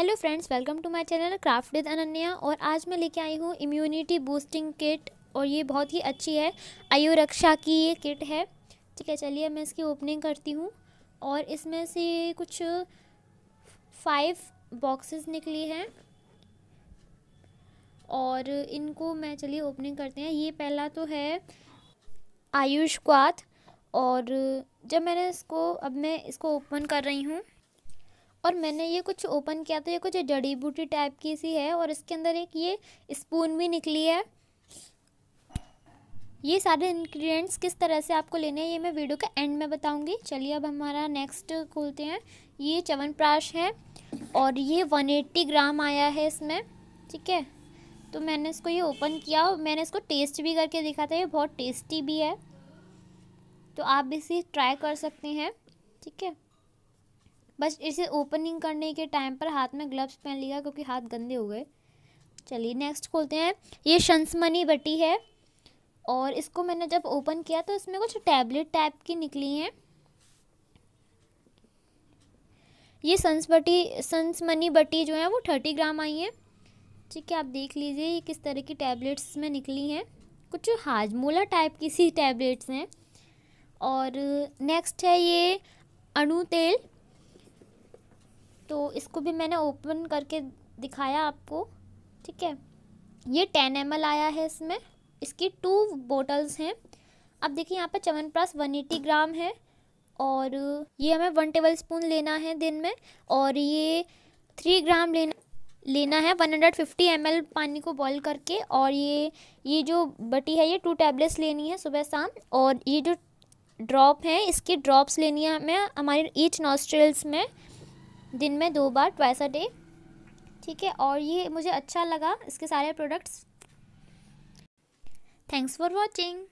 hello friends welcome to my channel craft with Ananya और आज मैं लेके आई हूँ इम्यूनिटी बूस्टिंग किट और ये बहुत ही अच्छी है आयु रक्षा की ये किट है ठीक है चलिए मैं इसकी ओपनिंग करती हूँ और इसमें से कुछ फाइव बॉक्सेस निकली हैं और इनको मैं चलिए ओपनिंग करते हैं ये पहला तो है आयुष क्वात और जब मैंने इसको अब मैं इसको ओपन कर रही हूँ और मैंने ये कुछ ओपन किया तो ये कुछ जड़ी बूटी टाइप की सी है और इसके अंदर एक ये स्पून भी निकली है ये सारे इंग्रेडिएंट्स किस तरह से आपको लेने हैं ये मैं वीडियो के एंड में बताऊंगी चलिए अब हमारा नेक्स्ट खोलते हैं ये चवनप्राश है और ये वन एट्टी ग्राम आया है इसमें ठीक है तो मैंने इसको ये ओपन किया और मैंने इसको टेस्ट भी करके देखा था ये बहुत टेस्टी भी है तो आप इसे ट्राई कर सकते हैं ठीक है बस इसे ओपनिंग करने के टाइम पर हाथ में ग्लव्स पहन लिया क्योंकि हाथ गंदे हो गए चलिए नेक्स्ट खोलते हैं ये शंसमनी बटी है और इसको मैंने जब ओपन किया तो इसमें कुछ टैबलेट टाइप की निकली हैं ये सन्स सन्स सन्समनी बटी जो है वो थर्टी ग्राम आई है ठीक है आप देख लीजिए ये किस तरह की टैबलेट्स में निकली हैं कुछ हाजमोला टाइप की सी टैबलेट्स हैं और नेक्स्ट है ये अणु तेल तो इसको भी मैंने ओपन करके दिखाया आपको ठीक है ये टेन एम आया है इसमें इसकी टू बोटल्स हैं अब देखिए यहाँ पर प्रास वन एटी ग्राम है और ये हमें वन टेबल स्पून लेना है दिन में और ये थ्री ग्राम लेना लेना है वन हंड्रेड फिफ्टी एम पानी को बॉईल करके और ये ये जो बटी है ये टू टैबलेट्स लेनी है सुबह शाम और ये जो ड्रॉप है इसके ड्रॉप्स लेनी है हमें हमारे ईच नॉस्ट्रेल्स में दिन में दो बार ट्वाइस अ डे ठीक है और ये मुझे अच्छा लगा इसके सारे प्रोडक्ट्स थैंक्स फॉर वॉचिंग